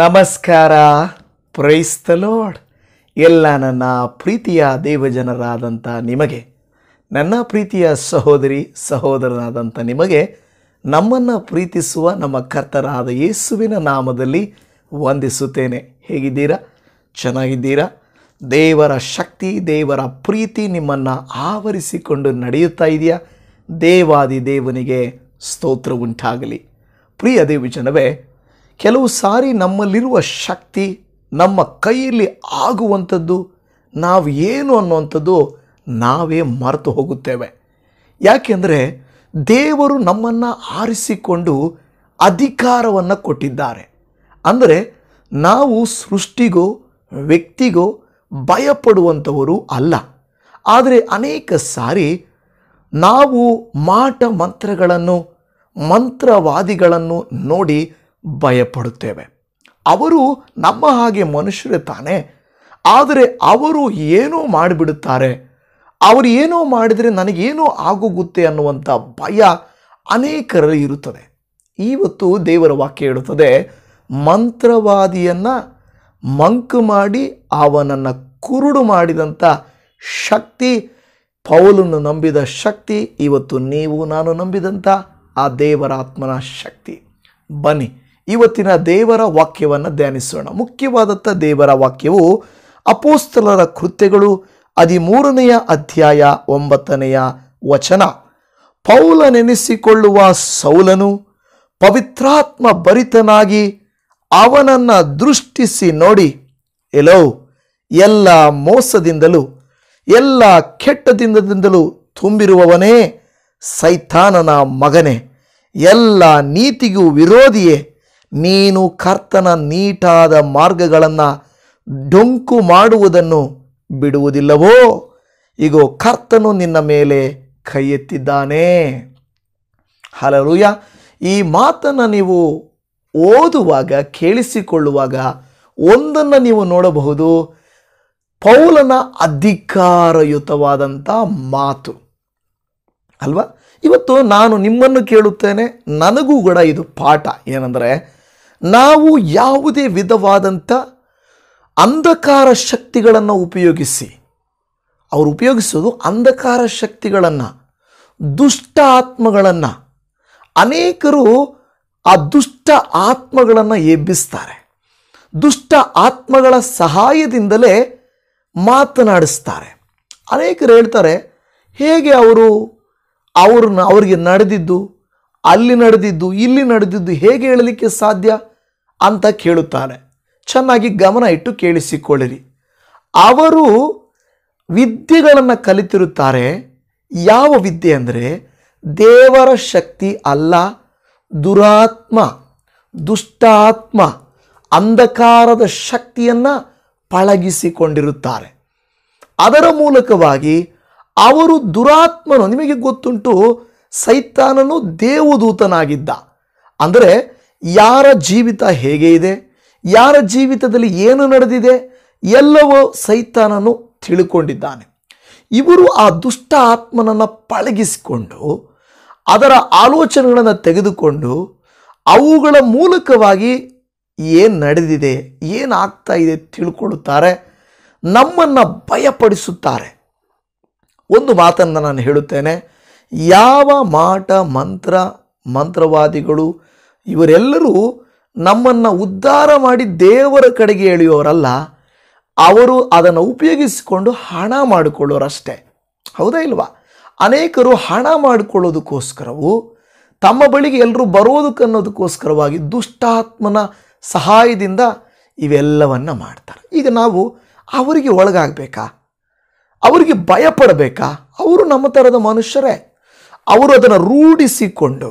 ನಮಸ್ಕಾರ ಪ್ರೈಸ್ತ ಲೋಡ್ ಎಲ್ಲ ನನ್ನ ಪ್ರೀತಿಯ ದೇವಜನರಾದಂಥ ನಿಮಗೆ ನನ್ನ ಪ್ರೀತಿಯ ಸಹೋದರಿ ಸಹೋದರನಾದಂಥ ನಿಮಗೆ ನಮ್ಮನ್ನು ಪ್ರೀತಿಸುವ ನಮ್ಮ ಕರ್ತರಾದ ಯೇಸುವಿನ ನಾಮದಲ್ಲಿ ವಂದಿಸುತ್ತೇನೆ ಹೇಗಿದ್ದೀರಾ ಚೆನ್ನಾಗಿದ್ದೀರಾ ದೇವರ ಶಕ್ತಿ ದೇವರ ಪ್ರೀತಿ ನಿಮ್ಮನ್ನು ಆವರಿಸಿಕೊಂಡು ನಡೆಯುತ್ತಾ ಇದೆಯಾ ದೇವಾದಿ ದೇವನಿಗೆ ಸ್ತೋತ್ರ ಉಂಟಾಗಲಿ ಪ್ರಿಯ ಜನವೇ ಕೆಲವು ಸಾರಿ ನಮ್ಮಲ್ಲಿರುವ ಶಕ್ತಿ ನಮ್ಮ ಕೈಯಲ್ಲಿ ಆಗುವಂಥದ್ದು ನಾವು ಏನು ಅನ್ನುವಂಥದ್ದು ನಾವೇ ಮರೆತು ಹೋಗುತ್ತೇವೆ ಯಾಕೆಂದರೆ ದೇವರು ನಮ್ಮನ್ನು ಆರಿಸಿಕೊಂಡು ಅಧಿಕಾರವನ್ನು ಕೊಟ್ಟಿದ್ದಾರೆ ಅಂದರೆ ನಾವು ಸೃಷ್ಟಿಗೋ ವ್ಯಕ್ತಿಗೋ ಭಯಪಡುವಂಥವರು ಅಲ್ಲ ಆದರೆ ಅನೇಕ ಸಾರಿ ನಾವು ಮಾಟ ಮಂತ್ರಗಳನ್ನು ಮಂತ್ರವಾದಿಗಳನ್ನು ನೋಡಿ ಭಯಪಡುತ್ತೇವೆ ಅವರು ನಮ್ಮ ಹಾಗೆ ಮನುಷ್ಯರೇ ತಾನೆ ಆದರೆ ಅವರು ಏನೋ ಮಾಡಿಬಿಡುತ್ತಾರೆ ಅವರು ಏನೋ ಮಾಡಿದರೆ ನನಗೇನೋ ಆಗೋಗುತ್ತೆ ಅನ್ನುವಂಥ ಭಯ ಅನೇಕರಲ್ಲಿ ಇರುತ್ತದೆ ಇವತ್ತು ದೇವರ ವಾಕ್ಯ ಹೇಳುತ್ತದೆ ಮಂತ್ರವಾದಿಯನ್ನು ಮಂಕು ಮಾಡಿ ಅವನನ್ನು ಕುರುಡು ಮಾಡಿದಂಥ ಶಕ್ತಿ ಪೌಲನ್ನು ನಂಬಿದ ಶಕ್ತಿ ಇವತ್ತು ನೀವು ನಾನು ನಂಬಿದಂಥ ಆ ದೇವರ ಆತ್ಮನ ಶಕ್ತಿ ಬನ್ನಿ ಇವತ್ತಿನ ದೇವರ ವಾಕ್ಯವನ್ನು ಧ್ಯಾನಿಸೋಣ ಮುಖ್ಯವಾದಂಥ ದೇವರ ವಾಕ್ಯವು ಅಪೋಸ್ತಲರ ಕೃತ್ಯಗಳು ಹದಿಮೂರನೆಯ ಅಧ್ಯಾಯ ಒಂಬತ್ತನೆಯ ವಚನ ಪೌಲನೆನಿಸಿಕೊಳ್ಳುವ ಸೌಲನು ಪವಿತ್ರಾತ್ಮ ಭರಿತನಾಗಿ ಅವನನ್ನು ದೃಷ್ಟಿಸಿ ನೋಡಿ ಎಲೋ ಎಲ್ಲ ಮೋಸದಿಂದಲೂ ಎಲ್ಲ ಕೆಟ್ಟದಿಂದದಿಂದಲೂ ತುಂಬಿರುವವನೇ ಸೈತಾನನ ಮಗನೇ ಎಲ್ಲ ನೀತಿಗೂ ವಿರೋಧಿಯೇ ನೀನು ಕರ್ತನ ನೀಟಾದ ಮಾರ್ಗಗಳನ್ನು ಡೊಂಕು ಮಾಡುವುದನ್ನು ಬಿಡುವುದಿಲ್ಲವೋ ಇಗೋ ಕರ್ತನು ನಿನ್ನ ಮೇಲೆ ಕೈ ಎತ್ತಿದ್ದಾನೆ ಈ ಮಾತನ್ನು ನೀವು ಓದುವಾಗ ಕೇಳಿಸಿಕೊಳ್ಳುವಾಗ ಒಂದನ್ನು ನೀವು ನೋಡಬಹುದು ಪೌಲನ ಅಧಿಕಾರಯುತವಾದಂಥ ಮಾತು ಅಲ್ವಾ ಇವತ್ತು ನಾನು ನಿಮ್ಮನ್ನು ಕೇಳುತ್ತೇನೆ ನನಗೂ ಕೂಡ ಇದು ಪಾಠ ಏನಂದರೆ ನಾವು ಯಾವುದೇ ವಿಧವಾದಂಥ ಅಂಧಕಾರ ಶಕ್ತಿಗಳನ್ನು ಉಪಯೋಗಿಸಿ ಅವರು ಉಪಯೋಗಿಸೋದು ಅಂಧಕಾರ ಶಕ್ತಿಗಳನ್ನು ದುಷ್ಟ ಆತ್ಮಗಳನ್ನು ಅನೇಕರು ಆ ದುಷ್ಟ ಆತ್ಮಗಳನ್ನು ಎಬ್ಬಿಸ್ತಾರೆ ದುಷ್ಟ ಆತ್ಮಗಳ ಸಹಾಯದಿಂದಲೇ ಮಾತನಾಡಿಸ್ತಾರೆ ಅನೇಕರು ಹೇಳ್ತಾರೆ ಹೇಗೆ ಅವರು ಅವ್ರನ್ನ ಅವರಿಗೆ ನಡೆದಿದ್ದು ಅಲ್ಲಿ ನಡೆದಿದ್ದು ಇಲ್ಲಿ ನಡೆದಿದ್ದು ಹೇಗೆ ಹೇಳಲಿಕ್ಕೆ ಸಾಧ್ಯ ಅಂತ ಕೇಳುತ್ತಾನೆ ಚೆನ್ನಾಗಿ ಗಮನ ಇಟ್ಟು ಕೇಳಿಸಿಕೊಳ್ಳಿರಿ ಅವರು ವಿದ್ಯೆಗಳನ್ನು ಕಲಿತಿರುತ್ತಾರೆ ಯಾವ ವಿದ್ಯೆ ಅಂದರೆ ದೇವರ ಶಕ್ತಿ ಅಲ್ಲ ದುರಾತ್ಮ ದುಷ್ಟಾತ್ಮ ಅಂಧಕಾರದ ಶಕ್ತಿಯನ್ನು ಪಳಗಿಸಿಕೊಂಡಿರುತ್ತಾರೆ ಅದರ ಮೂಲಕವಾಗಿ ಅವರು ದುರಾತ್ಮನು ನಿಮಗೆ ಗೊತ್ತುಂಟು ಸೈತಾನನು ದೇವದೂತನಾಗಿದ್ದ ಅಂದರೆ ಯಾರ ಜೀವಿತ ಹೇಗೆ ಇದೆ ಯಾರ ಜೀವಿತದಲ್ಲಿ ಏನು ನಡೆದಿದೆ ಎಲ್ಲವೋ ಸೈತಾನನು ತಿಳ್ಕೊಂಡಿದ್ದಾನೆ ಇವರು ಆ ದುಷ್ಟ ಆತ್ಮನನ್ನು ಪಳಗಿಸಿಕೊಂಡು ಅದರ ಆಲೋಚನೆಗಳನ್ನು ತೆಗೆದುಕೊಂಡು ಅವುಗಳ ಮೂಲಕವಾಗಿ ಏನು ನಡೆದಿದೆ ಏನಾಗ್ತಾ ಇದೆ ತಿಳ್ಕೊಳ್ಳುತ್ತಾರೆ ನಮ್ಮನ್ನು ಭಯಪಡಿಸುತ್ತಾರೆ ಒಂದು ಮಾತನ್ನು ನಾನು ಹೇಳುತ್ತೇನೆ ಯಾವ ಮಾಟ ಮಂತ್ರ ಮಂತ್ರವಾದಿಗಳು ಇವರೆಲ್ಲರೂ ನಮ್ಮನ್ನು ಉದ್ಧಾರ ಮಾಡಿ ದೇವರ ಕಡೆಗೆ ಎಳೆಯುವವರಲ್ಲ ಅವರು ಅದನ್ನು ಉಪಯೋಗಿಸಿಕೊಂಡು ಹಣ ಮಾಡಿಕೊಳ್ಳೋರಷ್ಟೇ ಹೌದಾ ಇಲ್ವಾ ಅನೇಕರು ಹಣ ಮಾಡಿಕೊಳ್ಳೋದಕ್ಕೋಸ್ಕರವು ತಮ್ಮ ಬಳಿಗೆ ಎಲ್ಲರೂ ಬರೋದಕ್ಕನ್ನೋದಕ್ಕೋಸ್ಕರವಾಗಿ ದುಷ್ಟಾತ್ಮನ ಸಹಾಯದಿಂದ ಇವೆಲ್ಲವನ್ನು ಮಾಡ್ತಾರೆ ಈಗ ನಾವು ಅವರಿಗೆ ಒಳಗಾಗಬೇಕಾ ಅವರಿಗೆ ಭಯಪಡಬೇಕಾ ಅವರು ನಮ್ಮ ಥರದ ಮನುಷ್ಯರೇ ಅವರು ಅದನ್ನು ರೂಢಿಸಿಕೊಂಡು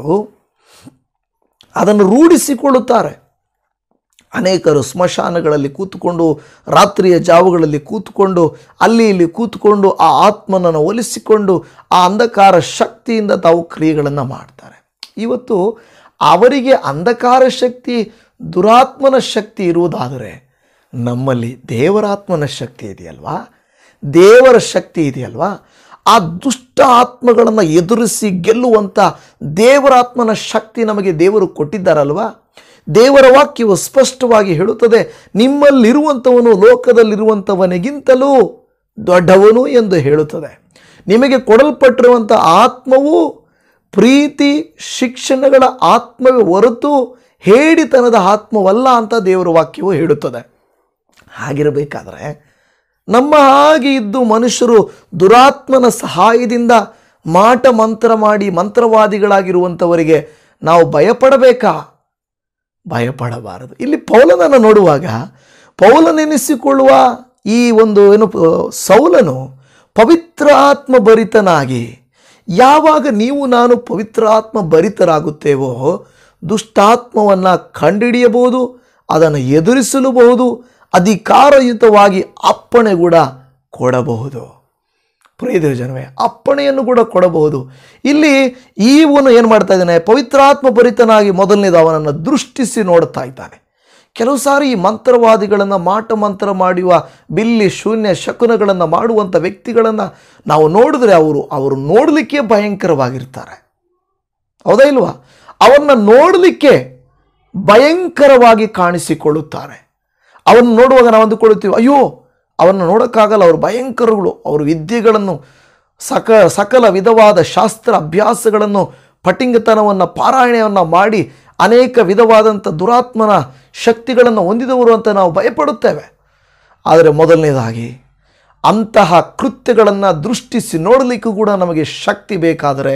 ಅದನ್ನು ರೂಢಿಸಿಕೊಳ್ಳುತ್ತಾರೆ ಅನೇಕರು ಸ್ಮಶಾನಗಳಲ್ಲಿ ಕೂತುಕೊಂಡು ರಾತ್ರಿಯ ಜಾವಗಳಲ್ಲಿ ಕೂತುಕೊಂಡು ಅಲ್ಲಿ ಇಲ್ಲಿ ಕೂತುಕೊಂಡು ಆ ಆತ್ಮನನ್ನು ಒಲಿಸಿಕೊಂಡು ಆ ಅಂಧಕಾರ ಶಕ್ತಿಯಿಂದ ತಾವು ಕ್ರಿಯೆಗಳನ್ನು ಮಾಡ್ತಾರೆ ಇವತ್ತು ಅವರಿಗೆ ಅಂಧಕಾರ ಶಕ್ತಿ ದುರಾತ್ಮನ ಶಕ್ತಿ ಇರುವುದಾದರೆ ನಮ್ಮಲ್ಲಿ ದೇವರಾತ್ಮನ ಶಕ್ತಿ ಇದೆಯಲ್ವಾ ದೇವರ ಶಕ್ತಿ ಇದೆಯಲ್ವಾ ಆ ದುಷ್ಟ ಆತ್ಮಗಳನ್ನು ಎದುರಿಸಿ ಗೆಲ್ಲುವಂಥ ದೇವರಾತ್ಮನ ಶಕ್ತಿ ನಮಗೆ ದೇವರು ಕೊಟ್ಟಿದ್ದಾರಲ್ವಾ ದೇವರ ವಾಕ್ಯವು ಸ್ಪಷ್ಟವಾಗಿ ಹೇಳುತ್ತದೆ ನಿಮ್ಮಲ್ಲಿರುವಂಥವನು ಲೋಕದಲ್ಲಿರುವಂಥವನಿಗಿಂತಲೂ ದೊಡ್ಡವನು ಎಂದು ಹೇಳುತ್ತದೆ ನಿಮಗೆ ಕೊಡಲ್ಪಟ್ಟಿರುವಂಥ ಆತ್ಮವು ಪ್ರೀತಿ ಶಿಕ್ಷಣಗಳ ಆತ್ಮವೇ ಹೊರತು ಹೇಡಿತನದ ಆತ್ಮವಲ್ಲ ಅಂತ ದೇವರ ವಾಕ್ಯವು ಹೇಳುತ್ತದೆ ಹಾಗಿರಬೇಕಾದರೆ ನಮ್ಮ ಹಾಗೆ ಇದ್ದು ಮನುಷ್ಯರು ದುರಾತ್ಮನ ಸಹಾಯದಿಂದ ಮಾಟ ಮಂತ್ರ ಮಾಡಿ ಮಂತ್ರವಾದಿಗಳಾಗಿರುವಂಥವರಿಗೆ ನಾವು ಭಯಪಡಬೇಕಾ ಭಯಪಡಬಾರದು ಇಲ್ಲಿ ಪೌಲನನ್ನು ನೋಡುವಾಗ ಪೌಲನೆನಿಸಿಕೊಳ್ಳುವ ಈ ಒಂದು ಏನು ಸೌಲನು ಪವಿತ್ರ ಆತ್ಮ ಭರಿತನಾಗಿ ಯಾವಾಗ ನೀವು ನಾನು ಪವಿತ್ರ ಆತ್ಮ ಭರಿತರಾಗುತ್ತೇವೋ ದುಷ್ಟಾತ್ಮವನ್ನು ಕಂಡುಹಿಡಿಯಬಹುದು ಅದನ್ನು ಎದುರಿಸಲೂಬಹುದು ಅಧಿಕಾರಯುತವಾಗಿ ಅಪ್ಪಣೆ ಕೂಡ ಕೊಡಬಹುದು ಪ್ರಿಯ ಜನವೇ ಅಪ್ಪಣೆಯನ್ನು ಕೂಡ ಕೊಡಬಹುದು ಇಲ್ಲಿ ಈವನು ಏನು ಮಾಡ್ತಾ ಇದ್ದಾನೆ ಪವಿತ್ರಾತ್ಮ ಭರಿತನಾಗಿ ಮೊದಲನೇದು ಅವನನ್ನು ದೃಷ್ಟಿಸಿ ನೋಡ್ತಾ ಇದ್ದಾನೆ ಕೆಲವು ಸಾರಿ ಈ ಮಂತ್ರವಾದಿಗಳನ್ನು ಮಾಟ ಮಂತ್ರ ಮಾಡುವ ಬಿಲ್ಲಿ ಶೂನ್ಯ ಶಕುನಗಳನ್ನು ಮಾಡುವಂಥ ವ್ಯಕ್ತಿಗಳನ್ನು ನಾವು ನೋಡಿದ್ರೆ ಅವರು ಅವರು ನೋಡಲಿಕ್ಕೆ ಭಯಂಕರವಾಗಿರ್ತಾರೆ ಹೌದಾ ಇಲ್ವಾ ಅವನ್ನ ನೋಡಲಿಕ್ಕೆ ಭಯಂಕರವಾಗಿ ಕಾಣಿಸಿಕೊಳ್ಳುತ್ತಾರೆ ಅವನ್ನು ನೋಡುವಾಗ ನಾವು ಅಂದುಕೊಳ್ಳುತ್ತೀವಿ ಅಯ್ಯೋ ಅವನ್ನು ನೋಡೋಕ್ಕಾಗಲ್ಲ ಅವರು ಭಯಂಕರಗಳು ಅವರು ವಿದ್ಯೆಗಳನ್ನು ಸಕ ಸಕಲ ವಿಧವಾದ ಶಾಸ್ತ್ರ ಅಭ್ಯಾಸಗಳನ್ನು ಪಟಿಂಗತನವನ್ನು ಪಾರಾಯಣೆಯನ್ನು ಮಾಡಿ ಅನೇಕ ವಿಧವಾದಂಥ ದುರಾತ್ಮನ ಶಕ್ತಿಗಳನ್ನು ಹೊಂದಿದವರು ಅಂತ ನಾವು ಭಯಪಡುತ್ತೇವೆ ಆದರೆ ಮೊದಲನೇದಾಗಿ ಅಂತಹ ಕೃತ್ಯಗಳನ್ನು ದೃಷ್ಟಿಸಿ ನೋಡಲಿಕ್ಕೂ ಕೂಡ ನಮಗೆ ಶಕ್ತಿ ಬೇಕಾದರೆ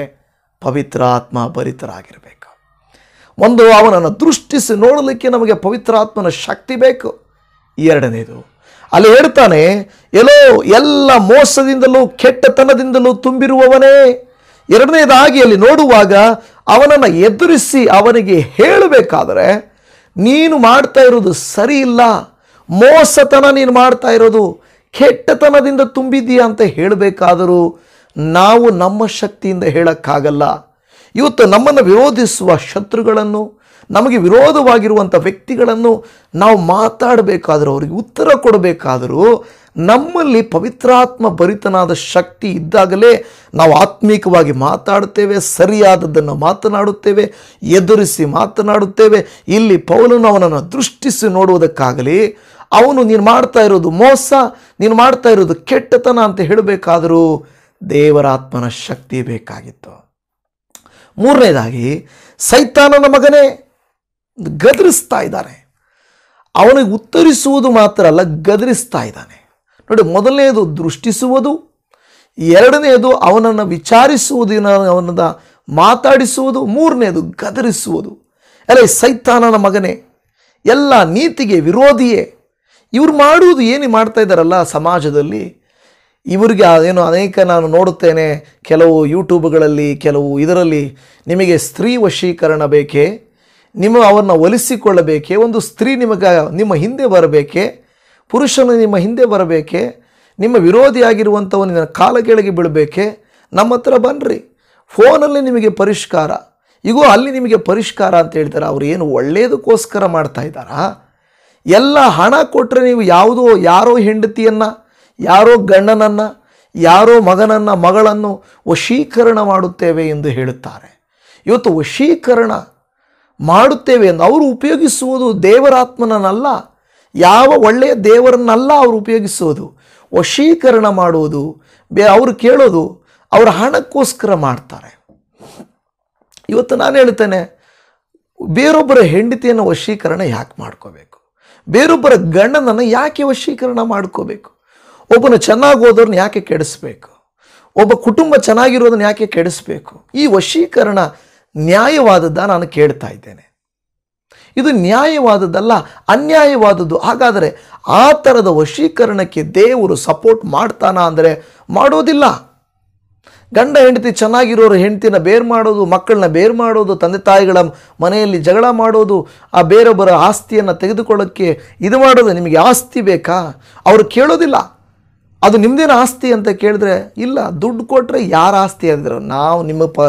ಪವಿತ್ರ ಆತ್ಮ ಭರಿತರಾಗಿರಬೇಕು ಒಂದು ಅವನನ್ನು ದೃಷ್ಟಿಸಿ ನೋಡಲಿಕ್ಕೆ ನಮಗೆ ಪವಿತ್ರಾತ್ಮನ ಶಕ್ತಿ ಬೇಕು ಎರಡನೇದು ಅಲ್ಲಿ ಹೇಳ್ತಾನೆ ಎಲೋ ಎಲ್ಲ ಮೋಸದಿಂದಲೂ ಕೆಟ್ಟತನದಿಂದಲೂ ತುಂಬಿರುವವನೇ ಎರಡನೇದಾಗಿ ಅಲ್ಲಿ ನೋಡುವಾಗ ಅವನನ್ನು ಎದುರಿಸಿ ಅವನಿಗೆ ಹೇಳಬೇಕಾದರೆ ನೀನು ಮಾಡ್ತಾ ಇರೋದು ಸರಿ ಇಲ್ಲ ಮೋಸತನ ನೀನು ಮಾಡ್ತಾ ಇರೋದು ಕೆಟ್ಟತನದಿಂದ ತುಂಬಿದ್ದೀಯಾ ಅಂತ ಹೇಳಬೇಕಾದರೂ ನಾವು ನಮ್ಮ ಶಕ್ತಿಯಿಂದ ಹೇಳೋಕ್ಕಾಗಲ್ಲ ಇವತ್ತು ನಮ್ಮನ್ನು ವಿರೋಧಿಸುವ ಶತ್ರುಗಳನ್ನು ನಮಗೆ ವಿರೋಧವಾಗಿರುವಂಥ ವ್ಯಕ್ತಿಗಳನ್ನು ನಾವು ಮಾತಾಡಬೇಕಾದರೂ ಅವರಿಗೆ ಉತ್ತರ ಕೊಡಬೇಕಾದರೂ ನಮ್ಮಲ್ಲಿ ಪವಿತ್ರಾತ್ಮ ಭರಿತನಾದ ಶಕ್ತಿ ಇದ್ದಾಗಲೇ ನಾವು ಆತ್ಮೀಕವಾಗಿ ಮಾತಾಡುತ್ತೇವೆ ಸರಿಯಾದದ್ದನ್ನು ಮಾತನಾಡುತ್ತೇವೆ ಎದುರಿಸಿ ಮಾತನಾಡುತ್ತೇವೆ ಇಲ್ಲಿ ಪೌಲನು ಅವನನ್ನು ದೃಷ್ಟಿಸಿ ನೋಡುವುದಕ್ಕಾಗಲಿ ಅವನು ನೀನು ಮಾಡ್ತಾ ಇರೋದು ಮೋಸ ನೀನು ಮಾಡ್ತಾ ಇರೋದು ಕೆಟ್ಟತನ ಅಂತ ಹೇಳಬೇಕಾದರೂ ದೇವರಾತ್ಮನ ಶಕ್ತಿ ಬೇಕಾಗಿತ್ತು ಮೂರನೇದಾಗಿ ಸೈತಾನನ ಮಗನೇ ಗದರಿಸ್ತಾ ಇದ್ದಾನೆ ಅವನಿಗೆ ಉತ್ತರಿಸುವುದು ಮಾತ್ರ ಅಲ್ಲ ಗದರಿಸ್ತಾ ಇದ್ದಾನೆ ನೋಡಿ ಮೊದಲನೆಯದು ದೃಷ್ಟಿಸುವುದು ಎರಡನೆಯದು ಅವನನ್ನು ವಿಚಾರಿಸುವುದು ಅವನನ್ನು ಮಾತಾಡಿಸುವುದು ಮೂರನೆಯದು ಗದರಿಸುವುದು ಎಲ್ಲ ಸೈತಾನನ ಮಗನೇ ಎಲ್ಲ ನೀತಿಗೆ ವಿರೋಧಿಯೇ ಇವ್ರು ಮಾಡುವುದು ಏನು ಮಾಡ್ತಾ ಇದ್ದಾರಲ್ಲ ಸಮಾಜದಲ್ಲಿ ಇವರಿಗೆ ಏನು ಅನೇಕ ನಾನು ನೋಡುತ್ತೇನೆ ಕೆಲವು ಯೂಟ್ಯೂಬ್ಗಳಲ್ಲಿ ಕೆಲವು ಇದರಲ್ಲಿ ನಿಮಗೆ ಸ್ತ್ರೀ ವಶೀಕರಣ ಬೇಕೇ ನಿಮ್ಮ ಅವರನ್ನು ಒಲಿಸಿಕೊಳ್ಳಬೇಕೆ ಒಂದು ಸ್ತ್ರೀ ನಿಮಗೆ ನಿಮ್ಮ ಹಿಂದೆ ಬರಬೇಕೆ ಪುರುಷನು ನಿಮ್ಮ ಹಿಂದೆ ಬರಬೇಕೆ ನಿಮ್ಮ ವಿರೋಧಿಯಾಗಿರುವಂಥವನಿನ ಕಾಲ ಕೆಳಗೆ ಬೀಳಬೇಕೆ ನಮ್ಮ ಹತ್ರ ಬನ್ನಿರಿ ಫೋನಲ್ಲಿ ನಿಮಗೆ ಪರಿಷ್ಕಾರ ಇಗೋ ಅಲ್ಲಿ ನಿಮಗೆ ಪರಿಷ್ಕಾರ ಅಂತ ಹೇಳ್ತಾರೆ ಅವರು ಏನು ಒಳ್ಳೆಯದಕ್ಕೋಸ್ಕರ ಮಾಡ್ತಾ ಇದ್ದಾರಾ ಎಲ್ಲ ಹಣ ಕೊಟ್ಟರೆ ನೀವು ಯಾವುದೋ ಯಾರೋ ಹೆಂಡತಿಯನ್ನು ಯಾರೋ ಗಂಡನನ್ನು ಯಾರೋ ಮಗನನ್ನು ಮಗಳನ್ನು ವಶೀಕರಣ ಮಾಡುತ್ತೇವೆ ಎಂದು ಹೇಳುತ್ತಾರೆ ಇವತ್ತು ವಶೀಕರಣ ಮಾಡುತ್ತೇವೆ ಎಂದು ಅವರು ಉಪಯೋಗಿಸುವುದು ದೇವರಾತ್ಮನನ್ನಲ್ಲ ಯಾವ ಒಳ್ಳೆಯ ದೇವರನ್ನಲ್ಲ ಅವರು ಉಪಯೋಗಿಸುವುದು ವಶೀಕರಣ ಮಾಡುವುದು ಬೇ ಅವರು ಕೇಳೋದು ಅವರ ಹಣಕ್ಕೋಸ್ಕರ ಮಾಡ್ತಾರೆ ಇವತ್ತು ನಾನು ಹೇಳ್ತೇನೆ ಬೇರೊಬ್ಬರ ಹೆಂಡತಿಯನ್ನು ವಶೀಕರಣ ಯಾಕೆ ಮಾಡ್ಕೋಬೇಕು ಬೇರೊಬ್ಬರ ಗಂಡನನ್ನು ಯಾಕೆ ವಶೀಕರಣ ಮಾಡ್ಕೋಬೇಕು ಒಬ್ಬನ ಚೆನ್ನಾಗಿ ಓದೋರ್ನ ಯಾಕೆ ಕೆಡಿಸ್ಬೇಕು ಒಬ್ಬ ಕುಟುಂಬ ಚೆನ್ನಾಗಿರೋದನ್ನು ಯಾಕೆ ಕೆಡಿಸ್ಬೇಕು ಈ ವಶೀಕರಣ ನ್ಯಾಯವಾದದ್ದ ನಾನು ಕೇಳ್ತಾ ಇದ್ದೇನೆ ಇದು ನ್ಯಾಯವಾದದ್ದಲ್ಲ ಅನ್ಯಾಯವಾದದ್ದು ಹಾಗಾದರೆ ಆ ಥರದ ವಶೀಕರಣಕ್ಕೆ ದೇವರು ಸಪೋರ್ಟ್ ಮಾಡ್ತಾನ ಅಂದರೆ ಮಾಡೋದಿಲ್ಲ ಗಂಡ ಹೆಂಡತಿ ಚೆನ್ನಾಗಿರೋರು ಹೆಂಡತಿನ ಬೇರ್ ಮಾಡೋದು ಮಕ್ಕಳನ್ನ ಬೇರು ಮಾಡೋದು ತಂದೆ ತಾಯಿಗಳ ಮನೆಯಲ್ಲಿ ಜಗಳ ಮಾಡೋದು ಆ ಬೇರೊಬ್ಬರ ಆಸ್ತಿಯನ್ನು ತೆಗೆದುಕೊಳ್ಳೋಕ್ಕೆ ಇದು ಮಾಡೋದು ನಿಮಗೆ ಆಸ್ತಿ ಬೇಕಾ ಅವರು ಕೇಳೋದಿಲ್ಲ ಅದು ನಿಮ್ಮದೇನು ಆಸ್ತಿ ಅಂತ ಕೇಳಿದ್ರೆ ಇಲ್ಲ ದುಡ್ಡು ಕೊಟ್ಟರೆ ಯಾರ ಆಸ್ತಿ ಅಂದರು ನಾವು ನಿಮ್ಮ ಪ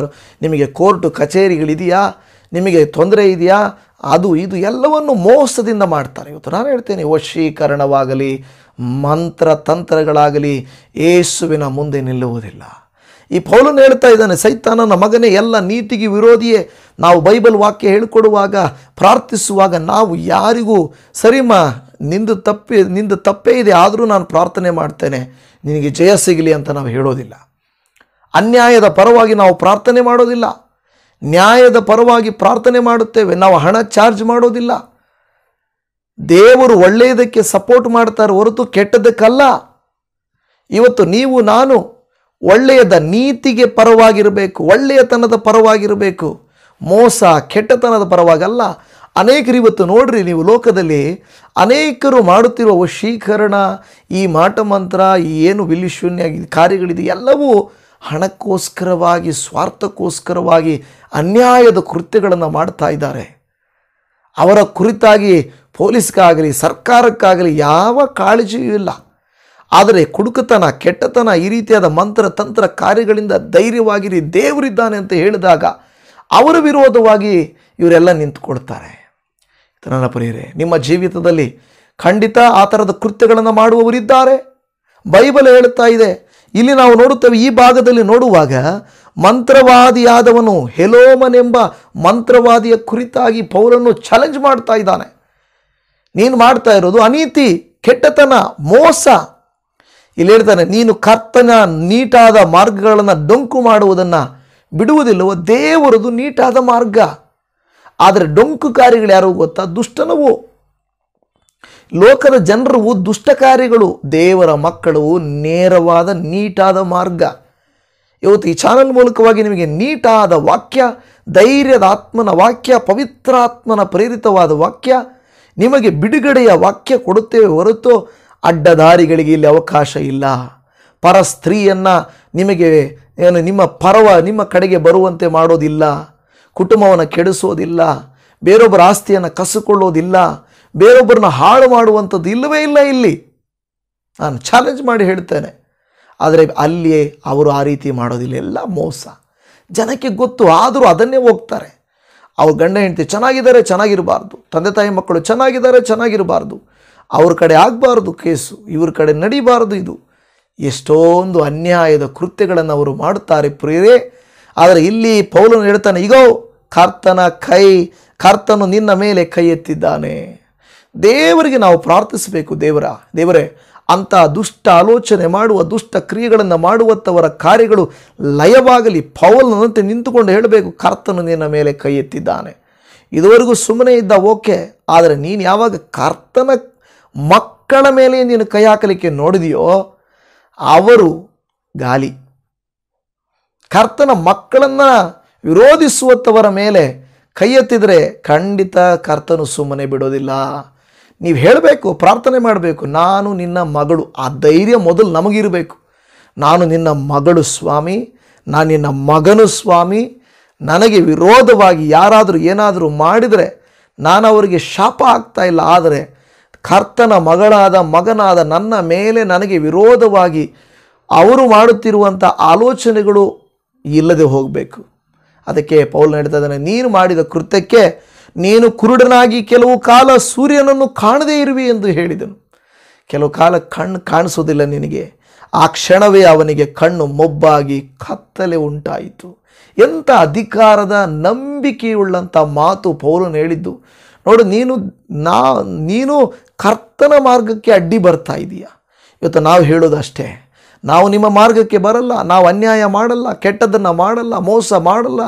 ನಿಮಗೆ ಕೋರ್ಟು ಕಚೇರಿಗಳಿದೆಯಾ ನಿಮಗೆ ತೊಂದರೆ ಇದೆಯಾ ಅದು ಇದು ಎಲ್ಲವನ್ನು ಮೋಸದಿಂದ ಮಾಡ್ತಾರೆ ಇವತ್ತು ನಾನು ಹೇಳ್ತೇನೆ ವಶೀಕರಣವಾಗಲಿ ಮಂತ್ರ ತಂತ್ರಗಳಾಗಲಿ ಏಸುವಿನ ಮುಂದೆ ನಿಲ್ಲುವುದಿಲ್ಲ ಈ ಪೌಲನ್ನು ಹೇಳ್ತಾ ಇದ್ದಾನೆ ಸೈತಾನನ ಮಗನೇ ಎಲ್ಲ ನೀತಿಗೆ ವಿರೋಧಿಯೇ ನಾವು ಬೈಬಲ್ ವಾಕ್ಯ ಹೇಳಿಕೊಡುವಾಗ ಪ್ರಾರ್ಥಿಸುವಾಗ ನಾವು ಯಾರಿಗೂ ಸರಿಮ ನಿಂದು ತಪ್ಪಿ ನಿಂದು ತಪ್ಪೇ ಇದೆ ಆದರೂ ನಾನು ಪ್ರಾರ್ಥನೆ ಮಾಡ್ತೇನೆ ನಿನಗೆ ಜಯ ಸಿಗಲಿ ಅಂತ ನಾವು ಹೇಳೋದಿಲ್ಲ ಅನ್ಯಾಯದ ಪರವಾಗಿ ನಾವು ಪ್ರಾರ್ಥನೆ ಮಾಡೋದಿಲ್ಲ ನ್ಯಾಯದ ಪರವಾಗಿ ಪ್ರಾರ್ಥನೆ ಮಾಡುತ್ತೇವೆ ನಾವು ಹಣ ಚಾರ್ಜ್ ಮಾಡೋದಿಲ್ಲ ದೇವರು ಒಳ್ಳೆಯದಕ್ಕೆ ಸಪೋರ್ಟ್ ಮಾಡ್ತಾರೆ ಹೊರತು ಕೆಟ್ಟದಕ್ಕಲ್ಲ ಇವತ್ತು ನೀವು ನಾನು ಒಳ್ಳೆಯದ ನೀತಿಗೆ ಪರವಾಗಿರಬೇಕು ಒಳ್ಳೆಯತನದ ಪರವಾಗಿರಬೇಕು ಮೋಸ ಕೆಟ್ಟತನದ ಪರವಾಗಲ್ಲ ಅನೇಕರು ಇವತ್ತು ನೋಡ್ರಿ ನೀವು ಲೋಕದಲ್ಲಿ ಅನೇಕರು ಮಾಡುತ್ತಿರುವ ವಶೀಕರಣ ಈ ಮಾಟಮಂತ್ರ ಈ ಏನು ವಿಲ್ಲಿ ಶೂನ್ಯ ಕಾರ್ಯಗಳಿದೆ ಎಲ್ಲವೂ ಹಣಕ್ಕೋಸ್ಕರವಾಗಿ ಸ್ವಾರ್ಥಕ್ಕೋಸ್ಕರವಾಗಿ ಅನ್ಯಾಯದ ಕೃತ್ಯಗಳನ್ನು ಮಾಡ್ತಾ ಇದ್ದಾರೆ ಅವರ ಕುರಿತಾಗಿ ಪೊಲೀಸ್ಗಾಗಲಿ ಸರ್ಕಾರಕ್ಕಾಗಲಿ ಯಾವ ಕಾಳಜಿಯೂ ಇಲ್ಲ ಆದರೆ ಕುಡುಕತನ ಕೆಟ್ಟತನ ಈ ರೀತಿಯಾದ ಮಂತ್ರ ತಂತ್ರ ಕಾರ್ಯಗಳಿಂದ ಧೈರ್ಯವಾಗಿರಿ ದೇವರಿದ್ದಾನೆ ಅಂತ ಹೇಳಿದಾಗ ಅವರ ವಿರೋಧವಾಗಿ ಇವರೆಲ್ಲ ನಿಂತ್ಕೊಡ್ತಾರೆ ನನ್ನ ಪ್ರಿಯರೇ ನಿಮ್ಮ ಜೀವಿತದಲ್ಲಿ ಖಂಡಿತ ಆ ಥರದ ಕೃತ್ಯಗಳನ್ನು ಮಾಡುವವರಿದ್ದಾರೆ ಬೈಬಲ್ ಹೇಳುತ್ತಾ ಇದೆ ಇಲ್ಲಿ ನಾವು ನೋಡುತ್ತೇವೆ ಈ ಭಾಗದಲ್ಲಿ ನೋಡುವಾಗ ಮಂತ್ರವಾದಿಯಾದವನು ಹೆಲೋಮನೆಂಬ ಮಂತ್ರವಾದಿಯ ಕುರಿತಾಗಿ ಪೌರನ್ನು ಚಾಲೆಂಜ್ ಮಾಡ್ತಾ ಇದ್ದಾನೆ ನೀನು ಮಾಡ್ತಾ ಇರೋದು ಅನೀತಿ ಕೆಟ್ಟತನ ಮೋಸ ಇಲ್ಲಿ ಹೇಳ್ತಾನೆ ನೀನು ಕರ್ತನ ನೀಟಾದ ಮಾರ್ಗಗಳನ್ನು ಡೊಂಕು ಮಾಡುವುದನ್ನು ಬಿಡುವುದಿಲ್ಲವೋ ದೇವರದು ನೀಟಾದ ಮಾರ್ಗ ಆದರೆ ಡೊಂಕು ಕಾರ್ಯಗಳು ಯಾರು ಗೊತ್ತಾ ದುಷ್ಟನವು ಲೋಕದ ಜನರವು ದುಷ್ಟ ಕಾರ್ಯಗಳು ದೇವರ ಮಕ್ಕಳು ನೇರವಾದ ನೀಟಾದ ಮಾರ್ಗ ಇವತ್ತು ಈ ಚಾನಲ್ ಮೂಲಕವಾಗಿ ನಿಮಗೆ ನೀಟಾದ ವಾಕ್ಯ ಧೈರ್ಯದ ಆತ್ಮನ ವಾಕ್ಯ ಪವಿತ್ರ ಆತ್ಮನ ಪ್ರೇರಿತವಾದ ವಾಕ್ಯ ನಿಮಗೆ ಬಿಡುಗಡೆಯ ವಾಕ್ಯ ಕೊಡುತ್ತೇವೆ ಹೊರತು ಅಡ್ಡದಾರಿಗಳಿಗೆ ಇಲ್ಲಿ ಅವಕಾಶ ಇಲ್ಲ ಪರ ಸ್ತ್ರೀಯನ್ನು ನಿಮಗೆ ಏನು ನಿಮ್ಮ ಪರವ ನಿಮ್ಮ ಕಡೆಗೆ ಬರುವಂತೆ ಮಾಡೋದಿಲ್ಲ ಕುಟುಂಬವನ್ನು ಕೆಡಿಸೋದಿಲ್ಲ ಬೇರೊಬ್ಬರ ಆಸ್ತಿಯನ್ನು ಕಸಿಕೊಳ್ಳೋದಿಲ್ಲ ಬೇರೊಬ್ಬರನ್ನ ಹಾಳು ಮಾಡುವಂಥದ್ದು ಇಲ್ಲವೇ ಇಲ್ಲ ಇಲ್ಲಿ ನಾನು ಚಾಲೆಂಜ್ ಮಾಡಿ ಹೇಳ್ತೇನೆ ಆದರೆ ಅಲ್ಲಿಯೇ ಅವರು ಆ ರೀತಿ ಮಾಡೋದಿಲ್ಲ ಎಲ್ಲ ಮೋಸ ಜನಕ್ಕೆ ಗೊತ್ತು ಆದರೂ ಅದನ್ನೇ ಹೋಗ್ತಾರೆ ಅವ್ರ ಗಂಡ ಹೆಂಡತಿ ಚೆನ್ನಾಗಿದ್ದಾರೆ ಚೆನ್ನಾಗಿರಬಾರ್ದು ತಂದೆ ತಾಯಿ ಮಕ್ಕಳು ಚೆನ್ನಾಗಿದ್ದಾರೆ ಚೆನ್ನಾಗಿರಬಾರ್ದು ಅವ್ರ ಕಡೆ ಆಗಬಾರ್ದು ಕೇಸು ಇವ್ರ ಕಡೆ ನಡೀಬಾರ್ದು ಇದು ಎಷ್ಟೊಂದು ಅನ್ಯಾಯದ ಕೃತ್ಯಗಳನ್ನು ಅವರು ಮಾಡುತ್ತಾರೆ ಪ್ರಿಯರೇ ಆದರೆ ಇಲ್ಲಿ ಪೌಲನು ಹೇಳ್ತಾನೆ ಈಗೋ ಕರ್ತನ ಕೈ ಕರ್ತನು ನಿನ್ನ ಮೇಲೆ ಕೈ ಎತ್ತಿದ್ದಾನೆ ದೇವರಿಗೆ ನಾವು ಪ್ರಾರ್ಥಿಸಬೇಕು ದೇವರ ದೇವರೇ ಅಂಥ ದುಷ್ಟ ಆಲೋಚನೆ ಮಾಡುವ ದುಷ್ಟ ಕ್ರಿಯೆಗಳನ್ನು ಮಾಡುವಂಥವರ ಕಾರ್ಯಗಳು ಲಯವಾಗಲಿ ಪೌಲನಂತೆ ನಿಂತುಕೊಂಡು ಹೇಳಬೇಕು ಕರ್ತನು ನಿನ್ನ ಮೇಲೆ ಕೈ ಎತ್ತಿದ್ದಾನೆ ಇದುವರೆಗೂ ಸುಮ್ಮನೆ ಇದ್ದ ಓಕೆ ಆದರೆ ನೀನು ಯಾವಾಗ ಕರ್ತನ ಮಕ್ಕಳ ಮೇಲೆ ನೀನು ಕೈ ಹಾಕಲಿಕ್ಕೆ ನೋಡಿದೆಯೋ ಅವರು ಗಾಲಿ ಕರ್ತನ ಮಕ್ಕಳನ್ನು ವಿರೋಧಿಸುವತ್ತವರ ಮೇಲೆ ಕೈ ಎತ್ತಿದರೆ ಖಂಡಿತ ಕರ್ತನು ಸುಮ್ಮನೆ ಬಿಡೋದಿಲ್ಲ ನೀವು ಹೇಳಬೇಕು ಪ್ರಾರ್ಥನೆ ಮಾಡಬೇಕು ನಾನು ನಿನ್ನ ಮಗಳು ಆ ಧೈರ್ಯ ಮೊದಲು ನಮಗಿರಬೇಕು ನಾನು ನಿನ್ನ ಮಗಳು ಸ್ವಾಮಿ ನಾನು ನಿನ್ನ ಮಗನು ಸ್ವಾಮಿ ನನಗೆ ವಿರೋಧವಾಗಿ ಯಾರಾದರೂ ಏನಾದರೂ ಮಾಡಿದರೆ ನಾನು ಅವರಿಗೆ ಶಾಪ ಆಗ್ತಾ ಇಲ್ಲ ಆದರೆ ಕರ್ತನ ಮಗಳಾದ ಮಗನಾದ ನನ್ನ ಮೇಲೆ ನನಗೆ ವಿರೋಧವಾಗಿ ಅವರು ಮಾಡುತ್ತಿರುವಂಥ ಆಲೋಚನೆಗಳು ಇಲ್ಲದೆ ಹೋಗಬೇಕು ಅದಕ್ಕೆ ಪೌಲ್ ನಡೀತಾ ಇದ್ದಾನೆ ನೀನು ಮಾಡಿದ ಕೃತ್ಯಕ್ಕೆ ನೀನು ಕುರುಡನಾಗಿ ಕೆಲವು ಕಾಲ ಸೂರ್ಯನನ್ನು ಕಾಣದೇ ಇರುವಿ ಎಂದು ಹೇಳಿದನು ಕೆಲವು ಕಾಲ ಕಣ್ಣು ಕಾಣಿಸೋದಿಲ್ಲ ನಿನಗೆ ಆ ಕ್ಷಣವೇ ಅವನಿಗೆ ಕಣ್ಣು ಮೊಬ್ಬಾಗಿ ಕತ್ತಲೆ ಉಂಟಾಯಿತು ಎಂಥ ಅಧಿಕಾರದ ನಂಬಿಕೆಯುಳ್ಳಂಥ ಮಾತು ಪೌಲನು ಹೇಳಿದ್ದು ನೋಡು ನೀನು ನಾ ನೀನು ಕರ್ತನ ಮಾರ್ಗಕ್ಕೆ ಅಡ್ಡಿ ಬರ್ತಾ ಇದೆಯಾ ಇವತ್ತು ನಾವು ಹೇಳೋದಷ್ಟೇ ನಾವು ನಿಮ್ಮ ಮಾರ್ಗಕ್ಕೆ ಬರಲ್ಲ ನಾವು ಅನ್ಯಾಯ ಮಾಡಲ್ಲ ಕೆಟ್ಟದನ್ನು ಮಾಡಲ್ಲ ಮೋಸ ಮಾಡಲ್ಲ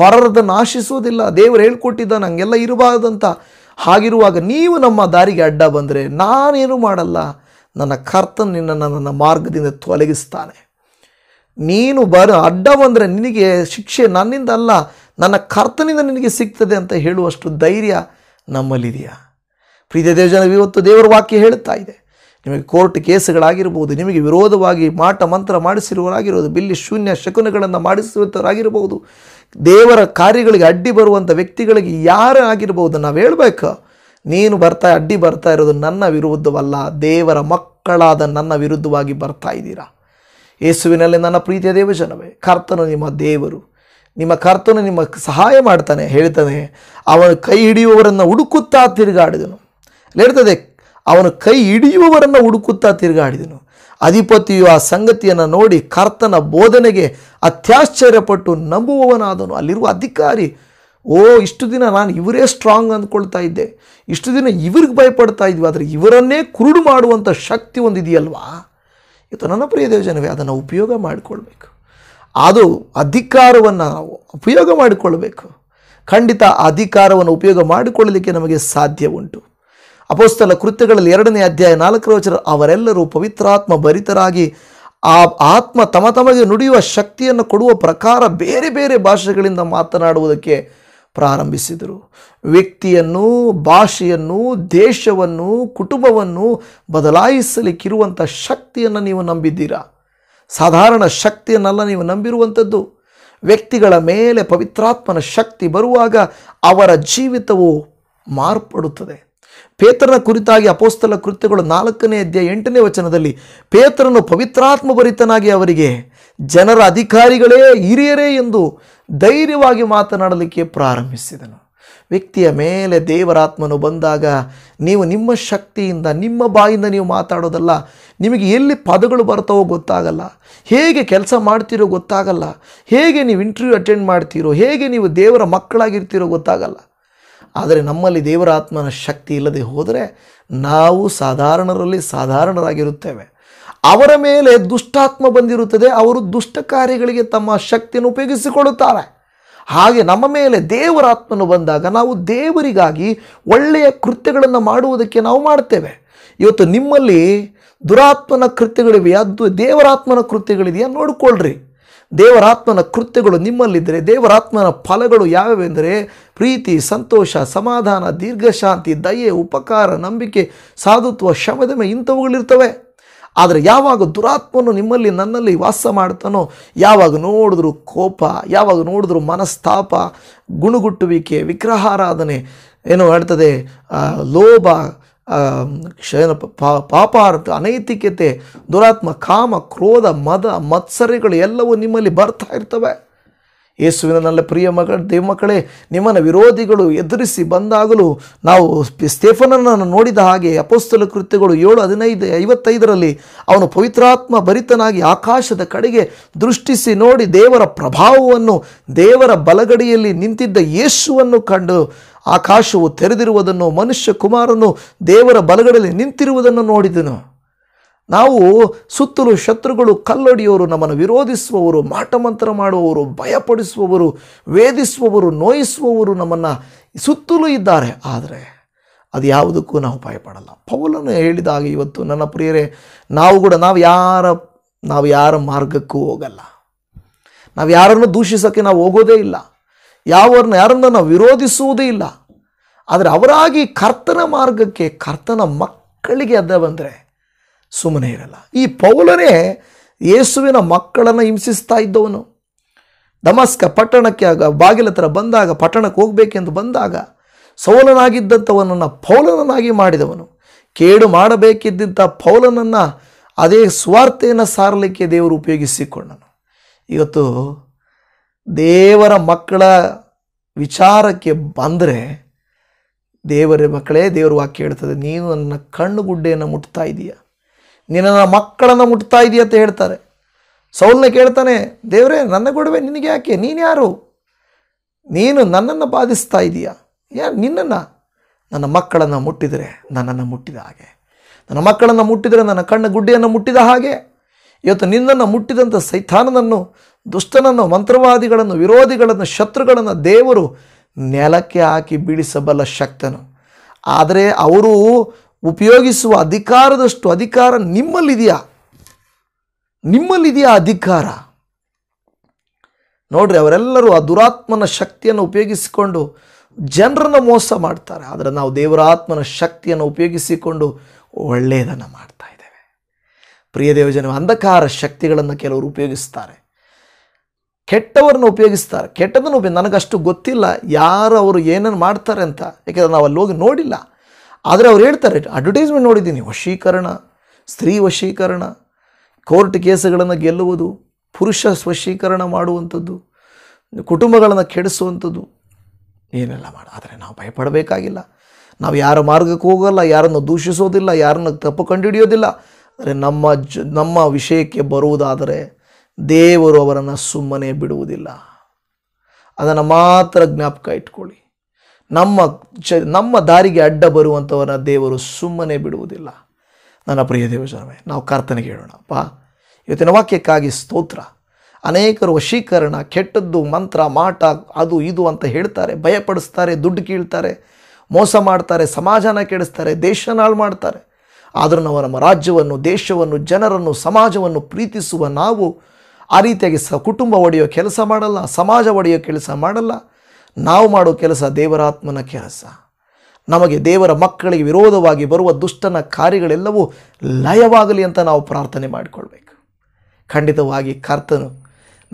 ಪರರದನ್ನು ಆಶಿಸುವುದಿಲ್ಲ ದೇವರು ಹೇಳ್ಕೊಟ್ಟಿದ್ದ ನಂಗೆಲ್ಲ ಇರಬಾರ್ದಂತ ಹಾಗಿರುವಾಗ ನೀವು ನಮ್ಮ ದಾರಿಗೆ ಅಡ್ಡ ಬಂದರೆ ನಾನೇನು ಮಾಡಲ್ಲ ನನ್ನ ಕರ್ತನ ನಿನ್ನನ್ನು ನನ್ನ ಮಾರ್ಗದಿಂದ ತೊಲಗಿಸ್ತಾನೆ ನೀನು ಬರ ಅಡ್ಡ ಬಂದರೆ ನಿನಗೆ ಶಿಕ್ಷೆ ನನ್ನಿಂದ ಅಲ್ಲ ನನ್ನ ಕರ್ತನಿಂದ ನಿನಗೆ ಸಿಗ್ತದೆ ಅಂತ ಹೇಳುವಷ್ಟು ಧೈರ್ಯ ನಮ್ಮಲ್ಲಿದೆಯಾ ಪ್ರೀತಿಯ ದೇವಜನ ಇವತ್ತು ದೇವರ ವಾಕ್ಯ ಹೇಳುತ್ತಾ ಇದೆ ನಿಮಗೆ ಕೋರ್ಟ್ ಕೇಸುಗಳಾಗಿರ್ಬೋದು ನಿಮಗೆ ವಿರೋಧವಾಗಿ ಮಾಟ ಮಂತ್ರ ಮಾಡಿಸಿರುವರಾಗಿರ್ಬೋದು ಬಿಲ್ಲಿ ಶೂನ್ಯ ಶಕುನಗಳನ್ನು ಮಾಡಿಸಿರುವಂಥವರಾಗಿರ್ಬೋದು ದೇವರ ಕಾರ್ಯಗಳಿಗೆ ಅಡ್ಡಿ ಬರುವಂಥ ವ್ಯಕ್ತಿಗಳಿಗೆ ಯಾರೇ ಆಗಿರ್ಬೋದು ನಾವು ಹೇಳಬೇಕು ನೀನು ಬರ್ತಾ ಅಡ್ಡಿ ಬರ್ತಾ ಇರೋದು ನನ್ನ ವಿರುದ್ಧವಲ್ಲ ದೇವರ ಮಕ್ಕಳಾದ ನನ್ನ ವಿರುದ್ಧವಾಗಿ ಬರ್ತಾ ಇದ್ದೀರಾ ಯೇಸುವಿನಲ್ಲಿ ನನ್ನ ಪ್ರೀತಿಯ ದೇವಜನವೇ ಕರ್ತನು ನಿಮ್ಮ ದೇವರು ನಿಮ್ಮ ಕರ್ತನು ನಿಮ್ಮ ಸಹಾಯ ಮಾಡ್ತಾನೆ ಹೇಳ್ತಾನೆ ಅವನು ಕೈ ಹಿಡಿಯುವವರನ್ನು ಹುಡುಕುತ್ತಾ ತಿರುಗಾಡಿದನು ಹೇಳಿರ್ತದೆ ಅವನು ಕೈ ಹಿಡಿಯುವವರನ್ನು ಹುಡುಕುತ್ತಾ ತಿರುಗಾಡಿದನು ಅಧಿಪತಿಯು ಆ ಸಂಗತಿಯನ್ನು ನೋಡಿ ಕರ್ತನ ಬೋಧನೆಗೆ ಅತ್ಯಾಶ್ಚರ್ಯಪಟ್ಟು ನಂಬುವವನಾದನು ಅಲ್ಲಿರುವ ಅಧಿಕಾರಿ ಓ ಇಷ್ಟು ದಿನ ನಾನು ಇವರೇ ಸ್ಟ್ರಾಂಗ್ ಅಂದ್ಕೊಳ್ತಾ ಇದ್ದೆ ಇಷ್ಟು ದಿನ ಇವ್ರಿಗೆ ಭಯಪಡ್ತಾ ಇದ್ವಿ ಆದರೆ ಇವರನ್ನೇ ಕುರುಡು ಮಾಡುವಂಥ ಶಕ್ತಿ ಒಂದಿದೆಯಲ್ವಾ ಇದು ನನ್ನ ಪ್ರಿಯ ದೇವಜನವೇ ಅದನ್ನು ಉಪಯೋಗ ಮಾಡಿಕೊಳ್ಬೇಕು ಅದು ಅಧಿಕಾರವನ್ನು ನಾವು ಉಪಯೋಗ ಮಾಡಿಕೊಳ್ಬೇಕು ಖಂಡಿತ ಅಧಿಕಾರವನ್ನು ಉಪಯೋಗ ಮಾಡಿಕೊಳ್ಳಲಿಕ್ಕೆ ನಮಗೆ ಸಾಧ್ಯ ಉಂಟು ಅಪೋಸ್ತಲ ಕೃತ್ಯಗಳಲ್ಲಿ ಎರಡನೇ ಅಧ್ಯಾಯ ನಾಲ್ಕರ ವಚನ ಅವರೆಲ್ಲರೂ ಪವಿತ್ರಾತ್ಮ ಭರಿತರಾಗಿ ಆ ಆತ್ಮ ತಮತಮಗೆ ತಮಗೆ ನುಡಿಯುವ ಶಕ್ತಿಯನ್ನು ಕೊಡುವ ಪ್ರಕಾರ ಬೇರೆ ಬೇರೆ ಭಾಷೆಗಳಿಂದ ಮಾತನಾಡುವುದಕ್ಕೆ ಪ್ರಾರಂಭಿಸಿದರು ವ್ಯಕ್ತಿಯನ್ನು ಭಾಷೆಯನ್ನು ದೇಶವನ್ನು ಕುಟುಂಬವನ್ನು ಬದಲಾಯಿಸಲಿಕ್ಕಿರುವಂಥ ಶಕ್ತಿಯನ್ನು ನೀವು ನಂಬಿದ್ದೀರಾ ಸಾಧಾರಣ ಶಕ್ತಿಯನ್ನೆಲ್ಲ ನೀವು ನಂಬಿರುವಂಥದ್ದು ವ್ಯಕ್ತಿಗಳ ಮೇಲೆ ಪವಿತ್ರಾತ್ಮನ ಶಕ್ತಿ ಬರುವಾಗ ಅವರ ಜೀವಿತವು ಮಾರ್ಪಡುತ್ತದೆ ಪೇತ್ರನ ಕುರಿತಾಗಿ ಅಪೋಸ್ತಲ ಕೃತ್ಯಗಳು ನಾಲ್ಕನೇ ಅಧ್ಯಾಯ ಎಂಟನೇ ವಚನದಲ್ಲಿ ಪೇತ್ರನು ಪವಿತ್ರಾತ್ಮ ಭರಿತನಾಗಿ ಅವರಿಗೆ ಜನರ ಅಧಿಕಾರಿಗಳೇ ಹಿರಿಯರೇ ಎಂದು ಧೈರ್ಯವಾಗಿ ಮಾತನಾಡಲಿಕ್ಕೆ ಪ್ರಾರಂಭಿಸಿದನು ವ್ಯಕ್ತಿಯ ಮೇಲೆ ದೇವರಾತ್ಮನು ಬಂದಾಗ ನೀವು ನಿಮ್ಮ ಶಕ್ತಿಯಿಂದ ನಿಮ್ಮ ಬಾಯಿಂದ ನೀವು ಮಾತಾಡೋದಲ್ಲ ನಿಮಗೆ ಎಲ್ಲಿ ಪದಗಳು ಬರ್ತಾವೋ ಗೊತ್ತಾಗಲ್ಲ ಹೇಗೆ ಕೆಲಸ ಮಾಡ್ತೀರೋ ಗೊತ್ತಾಗಲ್ಲ ಹೇಗೆ ನೀವು ಇಂಟರ್ವ್ಯೂ ಅಟೆಂಡ್ ಮಾಡ್ತೀರೋ ಹೇಗೆ ನೀವು ದೇವರ ಮಕ್ಕಳಾಗಿರ್ತೀರೋ ಗೊತ್ತಾಗಲ್ಲ ಆದರೆ ನಮ್ಮಲ್ಲಿ ದೇವರ ಆತ್ಮನ ಶಕ್ತಿ ಇಲ್ಲದೆ ಹೋದರೆ ನಾವು ಸಾಧಾರಣರಲ್ಲಿ ಸಾಧಾರಣರಾಗಿರುತ್ತೇವೆ ಅವರ ಮೇಲೆ ದುಷ್ಟಾತ್ಮ ಬಂದಿರುತ್ತದೆ ಅವರು ದುಷ್ಟ ಕಾರ್ಯಗಳಿಗೆ ತಮ್ಮ ಶಕ್ತಿಯನ್ನು ಉಪಯೋಗಿಸಿಕೊಳ್ಳುತ್ತಾರೆ ಹಾಗೆ ನಮ್ಮ ಮೇಲೆ ದೇವರ ಆತ್ಮನು ಬಂದಾಗ ನಾವು ದೇವರಿಗಾಗಿ ಒಳ್ಳೆಯ ಕೃತ್ಯಗಳನ್ನು ಮಾಡುವುದಕ್ಕೆ ನಾವು ಮಾಡ್ತೇವೆ ಇವತ್ತು ನಿಮ್ಮಲ್ಲಿ ದುರಾತ್ಮನ ಕೃತ್ಯಗಳಿವೆಯಾ ದೇವರಾತ್ಮನ ಕೃತ್ಯಗಳಿದೆಯಾ ನೋಡಿಕೊಳ್ಳ್ರಿ ದೇವರಾತ್ಮನ ಕೃತ್ಯಗಳು ನಿಮ್ಮಲ್ಲಿದ್ದರೆ ದೇವರಾತ್ಮನ ಫಲಗಳು ಯಾವ್ಯಾವೆಂದರೆ ಪ್ರೀತಿ ಸಂತೋಷ ಸಮಾಧಾನ ದೀರ್ಘಶಾಂತಿ ದಯೆ ಉಪಕಾರ ನಂಬಿಕೆ ಸಾಧುತ್ವ ಶಮದಮೆ ಇಂಥವುಗಳಿರ್ತವೆ ಆದರೆ ಯಾವಾಗ ದುರಾತ್ಮನು ನಿಮ್ಮಲ್ಲಿ ನನ್ನಲ್ಲಿ ವಾಸ ಮಾಡ್ತಾನೋ ಯಾವಾಗ ನೋಡಿದ್ರೂ ಕೋಪ ಯಾವಾಗ ನೋಡಿದ್ರೂ ಮನಸ್ತಾಪ ಗುಣುಗುಟ್ಟುವಿಕೆ ವಿಗ್ರಹಾರಾಧನೆ ಏನು ಹೇಳ್ತದೆ ಲೋಭ ಕ್ಷಯನ ಪಾಪಾರ್ಥ ಅನೈತಿಕತೆ ದುರಾತ್ಮ ಕಾಮ ಕ್ರೋಧ ಮದ ಮತ್ಸರಿಗಳು ಎಲ್ಲವೂ ನಿಮ್ಮಲ್ಲಿ ಬರ್ತಾ ಇರ್ತವೆ ಯೇಸುವಿನ ನನ್ನ ಪ್ರಿಯ ಮಗ ದೇವ ಮಕ್ಕಳೇ ನಿಮ್ಮನ್ನು ವಿರೋಧಿಗಳು ಎದುರಿಸಿ ಬಂದಾಗಲೂ ನಾವು ಸ್ತೇಫನನ್ನು ನೋಡಿದ ಹಾಗೆ ಅಪೋಸ್ತಲ ಕೃತ್ಯಗಳು ಏಳು ಹದಿನೈದು ಐವತ್ತೈದರಲ್ಲಿ ಅವನು ಪವಿತ್ರಾತ್ಮ ಭರಿತನಾಗಿ ಆಕಾಶದ ಕಡೆಗೆ ದೃಷ್ಟಿಸಿ ನೋಡಿ ದೇವರ ಪ್ರಭಾವವನ್ನು ದೇವರ ಬಲಗಡಿಯಲ್ಲಿ ನಿಂತಿದ್ದ ಯೇಸುವನ್ನು ಕಂಡು ಆಕಾಶವು ತೆರೆದಿರುವುದನ್ನು ಮನುಷ್ಯ ಕುಮಾರನು ದೇವರ ಬಲಗಡೆಯಲ್ಲಿ ನಿಂತಿರುವುದನ್ನು ನೋಡಿದನು ನಾವು ಸುತ್ತಲೂ ಶತ್ರುಗಳು ಕಲ್ಲೊಡಿಯವರು ನಮ್ಮನ್ನು ವಿರೋಧಿಸುವವರು ಮಾಟಮಂತ್ರ ಮಾಡುವವರು ಭಯಪಡಿಸುವವರು ವೇದಿಸುವವರು ನೋಯಿಸುವವರು ನಮ್ಮನ್ನು ಸುತ್ತಲೂ ಇದ್ದಾರೆ ಆದರೆ ಅದು ಯಾವುದಕ್ಕೂ ನಾವು ಭಯಪಡಲ್ಲ ಪೌಲನ್ನು ಹೇಳಿದಾಗ ಇವತ್ತು ನನ್ನ ಪ್ರಿಯರೇ ನಾವು ಕೂಡ ನಾವು ಯಾರ ನಾವು ಯಾರ ಮಾರ್ಗಕ್ಕೂ ಹೋಗಲ್ಲ ನಾವು ಯಾರನ್ನು ದೂಷಿಸೋಕ್ಕೆ ನಾವು ಹೋಗೋದೇ ಇಲ್ಲ ಯಾವನ್ನು ಯಾರನ್ನು ನಾವು ವಿರೋಧಿಸುವುದೇ ಇಲ್ಲ ಆದರೆ ಅವರಾಗಿ ಕರ್ತನ ಮಾರ್ಗಕ್ಕೆ ಕರ್ತನ ಮಕ್ಕಳಿಗೆ ಅದ ಬಂದರೆ ಸುಮ್ಮನೆ ಇರಲ್ಲ ಈ ಪೌಲನೇ ಯೇಸುವಿನ ಮಕ್ಕಳನ್ನು ಹಿಂಸಿಸ್ತಾ ಇದ್ದವನು ದಮಸ್ಕ ಪಟ್ಟಣಕ್ಕೆ ಆಗ ಬಾಗಿಲ ಹತ್ರ ಬಂದಾಗ ಪಟ್ಟಣಕ್ಕೆ ಹೋಗಬೇಕೆಂದು ಬಂದಾಗ ಸೌಲನಾಗಿದ್ದಂಥವನನ್ನು ಪೌಲನನ್ನಾಗಿ ಮಾಡಿದವನು ಕೇಡು ಮಾಡಬೇಕಿದ್ದಂಥ ಪೌಲನನ್ನು ಅದೇ ಸ್ವಾರ್ಥೆಯನ್ನು ಸಾರಲಿಕ್ಕೆ ದೇವರು ಉಪಯೋಗಿಸಿಕೊಂಡನು ಇವತ್ತು ದೇವರ ಮಕ್ಕಳ ವಿಚಾರಕ್ಕೆ ಬಂದರೆ ದೇವರ ಮಕ್ಕಳೇ ದೇವರು ವಾಕ್ಯ ಹೇಳ್ತದೆ ನೀನು ನನ್ನ ಕಣ್ಣುಗುಡ್ಡೆಯನ್ನು ಮುಟ್ತಾ ಇದೆಯಾ ನಿನ್ನ ಮಕ್ಕಳನ್ನು ಮುಟ್ತಾ ಇದೆಯಾ ಅಂತ ಹೇಳ್ತಾರೆ ಸೌಲ್ನ ಕೇಳ್ತಾನೆ ದೇವರೇ ನನ್ನ ಗೊಡವೆ ನಿನಗೆ ಯಾಕೆ ನೀನು ಯಾರು ನೀನು ನನ್ನನ್ನು ಬಾಧಿಸ್ತಾ ಇದೆಯಾ ಯಾ ನಿನ್ನನ್ನು ನನ್ನ ಮಕ್ಕಳನ್ನು ಮುಟ್ಟಿದರೆ ನನ್ನನ್ನು ಮುಟ್ಟಿದ ಹಾಗೆ ನನ್ನ ಮಕ್ಕಳನ್ನು ಮುಟ್ಟಿದರೆ ನನ್ನ ಕಣ್ಣ ಗುಡ್ಡೆಯನ್ನು ಮುಟ್ಟಿದ ಹಾಗೆ ಇವತ್ತು ನಿನ್ನನ್ನು ಮುಟ್ಟಿದಂಥ ಸೈತಾನನನ್ನು ದುಷ್ಟನನ್ನು ಮಂತ್ರವಾದಿಗಳನ್ನು ವಿರೋಧಿಗಳನ್ನು ಶತ್ರುಗಳನ್ನು ದೇವರು ನೆಲಕ್ಕೆ ಹಾಕಿ ಬೀಳಿಸಬಲ್ಲ ಶಕ್ತನು ಆದರೆ ಅವರು ಉಪಯೋಗಿಸುವ ಅಧಿಕಾರದಷ್ಟು ಅಧಿಕಾರ ನಿಮ್ಮಲ್ಲಿದೆಯಾ ನಿಮ್ಮಲ್ಲಿದೆಯಾ ಅಧಿಕಾರ ನೋಡ್ರಿ ಅವರೆಲ್ಲರೂ ಆ ದುರಾತ್ಮನ ಶಕ್ತಿಯನ್ನು ಉಪಯೋಗಿಸಿಕೊಂಡು ಜನರನ್ನು ಮೋಸ ಮಾಡ್ತಾರೆ ಆದರೆ ನಾವು ದೇವರಾತ್ಮನ ಶಕ್ತಿಯನ್ನು ಉಪಯೋಗಿಸಿಕೊಂಡು ಒಳ್ಳೆಯದನ್ನು ಮಾಡ್ತಾ ಇದ್ದೇವೆ ಪ್ರಿಯ ದೇವಜನ ಅಂಧಕಾರ ಶಕ್ತಿಗಳನ್ನು ಕೆಲವರು ಉಪಯೋಗಿಸ್ತಾರೆ ಕೆಟ್ಟವರನ್ನು ಉಪಯೋಗಿಸ್ತಾರೆ ಕೆಟ್ಟದನ್ನು ಉಪಯೋಗ ನನಗಷ್ಟು ಗೊತ್ತಿಲ್ಲ ಯಾರು ಅವರು ಏನನ್ನು ಮಾಡ್ತಾರೆ ಅಂತ ಯಾಕೆಂದರೆ ನಾವು ಅಲ್ಲಿ ಹೋಗಿ ನೋಡಿಲ್ಲ ಆದರೆ ಅವ್ರು ಹೇಳ್ತಾರೆ ಅಡ್ವರ್ಟೈಸ್ಮೆಂಟ್ ನೋಡಿದ್ದೀನಿ ವಶೀಕರಣ ಸ್ತ್ರೀ ವಶೀಕರಣ ಕೋರ್ಟ್ ಕೇಸುಗಳನ್ನು ಗೆಲ್ಲುವುದು ಪುರುಷ ಸ್ವಶೀಕರಣ ಮಾಡುವಂಥದ್ದು ಕುಟುಂಬಗಳನ್ನು ಕೆಡಿಸುವಂಥದ್ದು ಏನೆಲ್ಲ ಮಾಡ ಆದರೆ ನಾವು ಭಯಪಡಬೇಕಾಗಿಲ್ಲ ನಾವು ಯಾರ ಮಾರ್ಗಕ್ಕೆ ಹೋಗಲ್ಲ ಯಾರನ್ನು ದೂಷಿಸೋದಿಲ್ಲ ಯಾರನ್ನು ತಪ್ಪು ಕಂಡುಹಿಡಿಯೋದಿಲ್ಲ ಆದರೆ ನಮ್ಮ ಜ ನಮ್ಮ ವಿಷಯಕ್ಕೆ ಬರುವುದಾದರೆ ದೇವರು ಅವರನ್ನು ಸುಮ್ಮನೆ ಬಿಡುವುದಿಲ್ಲ ಅದನ್ನು ಮಾತ್ರ ಜ್ಞಾಪಕ ಇಟ್ಕೊಳ್ಳಿ ನಮ್ಮ ಚ ನಮ್ಮ ದಾರಿಗೆ ಅಡ್ಡ ಬರುವಂಥವರ ದೇವರು ಸುಮ್ಮನೆ ಬಿಡುವುದಿಲ್ಲ ನನ್ನ ಪ್ರಿಯ ದೇವಜನವೇ ನಾವು ಕರ್ತನಿಗೆ ಹೇಳೋಣ ಇವತ್ತಿನ ವಾಕ್ಯಕ್ಕಾಗಿ ಸ್ತೋತ್ರ ಅನೇಕರು ವಶೀಕರಣ ಕೆಟ್ಟದ್ದು ಮಂತ್ರ ಮಾಟ ಅದು ಇದು ಅಂತ ಹೇಳ್ತಾರೆ ಭಯಪಡಿಸ್ತಾರೆ ದುಡ್ಡು ಕೀಳ್ತಾರೆ ಮೋಸ ಮಾಡ್ತಾರೆ ಸಮಾಜನ ಕೆಡಿಸ್ತಾರೆ ದೇಶ ನಾಳು ಮಾಡ್ತಾರೆ ಆದರೂ ನಾವು ನಮ್ಮ ರಾಜ್ಯವನ್ನು ದೇಶವನ್ನು ಜನರನ್ನು ಸಮಾಜವನ್ನು ಪ್ರೀತಿಸುವ ನಾವು ಆ ರೀತಿಯಾಗಿ ಸ ಕುಟುಂಬ ಒಡೆಯೋ ಕೆಲಸ ಮಾಡಲ್ಲ ಸಮಾಜ ಒಡೆಯೋ ಕೆಲಸ ಮಾಡಲ್ಲ ನಾವು ಮಾಡೋ ಕೆಲಸ ದೇವರಾತ್ಮನ ಕೆಲಸ ನಮಗೆ ದೇವರ ಮಕ್ಕಳಿಗೆ ವಿರೋಧವಾಗಿ ಬರುವ ದುಷ್ಟನ ಕಾರ್ಯಗಳೆಲ್ಲವೂ ಲಯವಾಗಲಿ ಅಂತ ನಾವು ಪ್ರಾರ್ಥನೆ ಮಾಡಿಕೊಳ್ಬೇಕು ಖಂಡಿತವಾಗಿ ಕರ್ತನು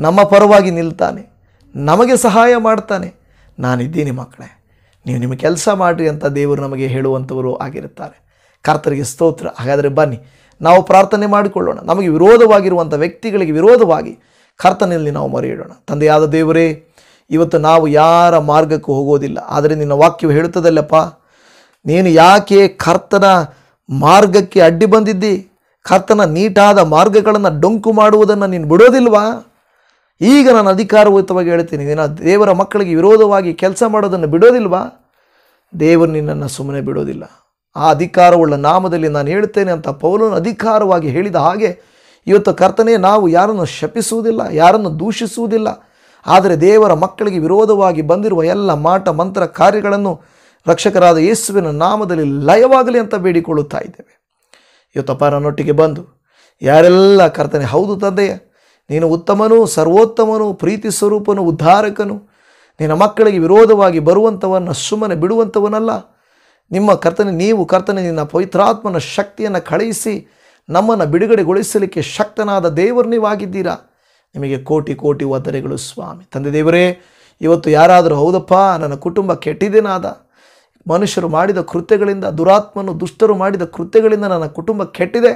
ನಮ್ಮ ಪರವಾಗಿ ನಿಲ್ತಾನೆ ನಮಗೆ ಸಹಾಯ ಮಾಡ್ತಾನೆ ನಾನಿದ್ದೀನಿ ಮಕ್ಕಳೇ ನೀವು ನಿಮ್ಮ ಕೆಲಸ ಮಾಡಿರಿ ಅಂತ ದೇವರು ನಮಗೆ ಹೇಳುವಂಥವರು ಆಗಿರುತ್ತಾರೆ ಕರ್ತರಿಗೆ ಸ್ತೋತ್ರ ಹಾಗಾದರೆ ಬನ್ನಿ ನಾವು ಪ್ರಾರ್ಥನೆ ಮಾಡಿಕೊಳ್ಳೋಣ ನಮಗೆ ವಿರೋಧವಾಗಿರುವಂಥ ವ್ಯಕ್ತಿಗಳಿಗೆ ವಿರೋಧವಾಗಿ ಕರ್ತನಲ್ಲಿ ನಾವು ಮರೆಯಿಡೋಣ ತಂದೆಯಾದ ದೇವರೇ ಇವತ್ತು ನಾವು ಯಾರ ಮಾರ್ಗಕ್ಕೂ ಹೋಗೋದಿಲ್ಲ ಆದರೆ ನಿನ್ನ ವಾಕ್ಯವು ಹೇಳುತ್ತದಲ್ಲಪ್ಪ ನೀನು ಯಾಕೆ ಕರ್ತನ ಮಾರ್ಗಕ್ಕೆ ಅಡ್ಡಿ ಬಂದಿದ್ದಿ ಕರ್ತನ ನೀಟಾದ ಮಾರ್ಗಗಳನ್ನು ಡೊಂಕು ಮಾಡುವುದನ್ನು ನೀನು ಬಿಡೋದಿಲ್ವಾ ಈಗ ನಾನು ಅಧಿಕಾರಯುತವಾಗಿ ಹೇಳ್ತೀನಿ ನೀನು ದೇವರ ಮಕ್ಕಳಿಗೆ ವಿರೋಧವಾಗಿ ಕೆಲಸ ಮಾಡೋದನ್ನು ಬಿಡೋದಿಲ್ವಾ ದೇವರು ನಿನ್ನನ್ನು ಸುಮ್ಮನೆ ಬಿಡೋದಿಲ್ಲ ಆ ಅಧಿಕಾರವುಳ್ಳ ನಾಮದಲ್ಲಿ ನಾನು ಹೇಳ್ತೇನೆ ಅಂತ ಪೌಲನು ಅಧಿಕಾರವಾಗಿ ಹೇಳಿದ ಹಾಗೆ ಇವತ್ತು ಕರ್ತನೇ ನಾವು ಯಾರನ್ನು ಶಪಿಸುವುದಿಲ್ಲ ಯಾರನ್ನು ದೂಷಿಸುವುದಿಲ್ಲ ಆದರೆ ದೇವರ ಮಕ್ಕಳಿಗೆ ವಿರೋಧವಾಗಿ ಬಂದಿರುವ ಎಲ್ಲ ಮಾಟ ಮಂತ್ರ ಕಾರ್ಯಗಳನ್ನು ರಕ್ಷಕರಾದ ಯೇಸುವಿನ ನಾಮದಲ್ಲಿ ಲಯವಾಗಲಿ ಅಂತ ಬೇಡಿಕೊಳ್ಳುತ್ತಾ ಇದ್ದೇವೆ ಇವತ್ತಪ್ಪ ನನ್ನೊಟ್ಟಿಗೆ ಬಂದು ಯಾರೆಲ್ಲ ಕರ್ತನೆ ಹೌದು ತಂದೆಯ ನೀನು ಉತ್ತಮನು ಸರ್ವೋತ್ತಮನು ಪ್ರೀತಿ ಸ್ವರೂಪನು ಉದ್ಧಾರಕನು ನಿನ್ನ ಮಕ್ಕಳಿಗೆ ವಿರೋಧವಾಗಿ ಬರುವಂಥವನ್ನು ಸುಮ್ಮನೆ ಬಿಡುವಂಥವನಲ್ಲ ನಿಮ್ಮ ಕರ್ತನೆ ನೀವು ಕರ್ತನೆ ನಿನ್ನ ಪವಿತ್ರಾತ್ಮನ ಶಕ್ತಿಯನ್ನು ಕಳುಹಿಸಿ ನಮ್ಮನ್ನು ಬಿಡುಗಡೆಗೊಳಿಸಲಿಕ್ಕೆ ಶಕ್ತನಾದ ದೇವರು ನೀವಾಗಿದ್ದೀರಾ ನಿಮಗೆ ಕೋಟಿ ಕೋಟಿ ವದನೆಗಳು ಸ್ವಾಮಿ ತಂದೆ ದೇವರೇ ಇವತ್ತು ಯಾರಾದರೂ ಹೌದಪ್ಪ ನನ್ನ ಕುಟುಂಬ ಕೆಟ್ಟಿದ್ದೇನಾದ ಮನುಷ್ಯರು ಮಾಡಿದ ಕೃತ್ಯಗಳಿಂದ ದುರಾತ್ಮನು ದುಷ್ಟರು ಮಾಡಿದ ಕೃತ್ಯಗಳಿಂದ ನನ್ನ ಕುಟುಂಬ ಕೆಟ್ಟಿದೆ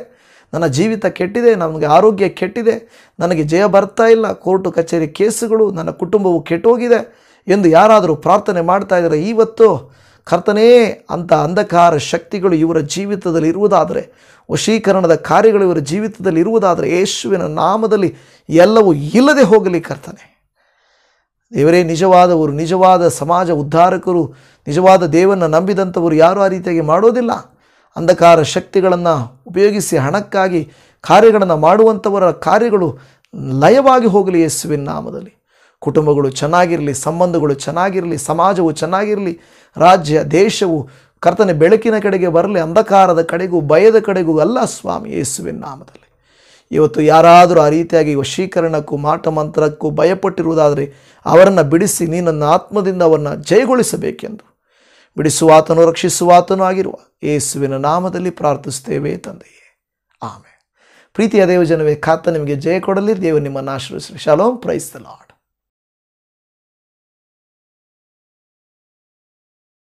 ನನ್ನ ಜೀವಿತ ಕೆಟ್ಟಿದೆ ನನಗೆ ಆರೋಗ್ಯ ಕೆಟ್ಟಿದೆ ನನಗೆ ಜಯ ಬರ್ತಾ ಇಲ್ಲ ಕೋರ್ಟು ಕಚೇರಿ ಕೇಸುಗಳು ನನ್ನ ಕುಟುಂಬವು ಕೆಟ್ಟೋಗಿದೆ ಎಂದು ಯಾರಾದರೂ ಪ್ರಾರ್ಥನೆ ಮಾಡ್ತಾ ಇದ್ದಾರೆ ಇವತ್ತು ಕರ್ತನೇ ಅಂಥ ಅಂಧಕಾರ ಶಕ್ತಿಗಳು ಇವರ ಜೀವಿತದಲ್ಲಿ ಇರುವುದಾದರೆ ವಶೀಕರಣದ ಕಾರ್ಯಗಳು ಇವರ ಜೀವಿತದಲ್ಲಿ ಇರುವುದಾದರೆ ಯೇಸುವಿನ ನಾಮದಲ್ಲಿ ಎಲ್ಲವೂ ಇಲ್ಲದೆ ಹೋಗಲಿ ಕರ್ತನೆ ದೇವರೇ ನಿಜವಾದವರು ನಿಜವಾದ ಸಮಾಜ ಉದ್ಧಾರಕರು ನಿಜವಾದ ದೇವನ್ನು ನಂಬಿದಂಥವರು ಯಾರೂ ಆ ರೀತಿಯಾಗಿ ಮಾಡೋದಿಲ್ಲ ಅಂಧಕಾರ ಶಕ್ತಿಗಳನ್ನು ಉಪಯೋಗಿಸಿ ಹಣಕ್ಕಾಗಿ ಕಾರ್ಯಗಳನ್ನು ಮಾಡುವಂಥವರ ಕಾರ್ಯಗಳು ಲಯವಾಗಿ ಹೋಗಲಿ ಯೇಸುವಿನ ನಾಮದಲ್ಲಿ ಕುಟುಂಬಗಳು ಚೆನ್ನಾಗಿರಲಿ ಸಂಬಂಧಗಳು ಚೆನ್ನಾಗಿರಲಿ ಸಮಾಜವು ಚೆನ್ನಾಗಿರಲಿ ರಾಜ್ಯ ದೇಶವು ಕರ್ತನೆ ಬೆಳಕಿನ ಕಡೆಗೆ ಬರಲಿ ಅಂಧಕಾರದ ಕಡೆಗೂ ಭಯದ ಕಡೆಗೂ ಅಲ್ಲ ಸ್ವಾಮಿ ಯೇಸುವಿನ ನಾಮದಲ್ಲಿ ಇವತ್ತು ಯಾರಾದರೂ ಆ ರೀತಿಯಾಗಿ ವಶೀಕರಣಕ್ಕೂ ಮಾಟಮಂತ್ರಕ್ಕೂ ಭಯಪಟ್ಟಿರುವುದಾದರೆ ಅವರನ್ನು ಬಿಡಿಸಿ ನೀನನ್ನು ಆತ್ಮದಿಂದ ಅವರನ್ನು ಜಯಗೊಳಿಸಬೇಕೆಂದು ಬಿಡಿಸುವಾತನು ರಕ್ಷಿಸುವಾತನೂ ಆಗಿರುವ ಯೇಸುವಿನ ನಾಮದಲ್ಲಿ ಪ್ರಾರ್ಥಿಸುತ್ತೇವೆ ತಂದೆಯೇ ಆಮೆ ಪ್ರೀತಿಯ ದೇವಜನವೇ ಖಾತ ನಿಮಗೆ ಜಯ ಕೊಡಲಿ ದೇವರು ನಿಮ್ಮನ್ನು ಆಶ್ರಯಿಸಲಿ ಶಲೋಂ ಪ್ರೈಸ್ ದ ಲಾಡ್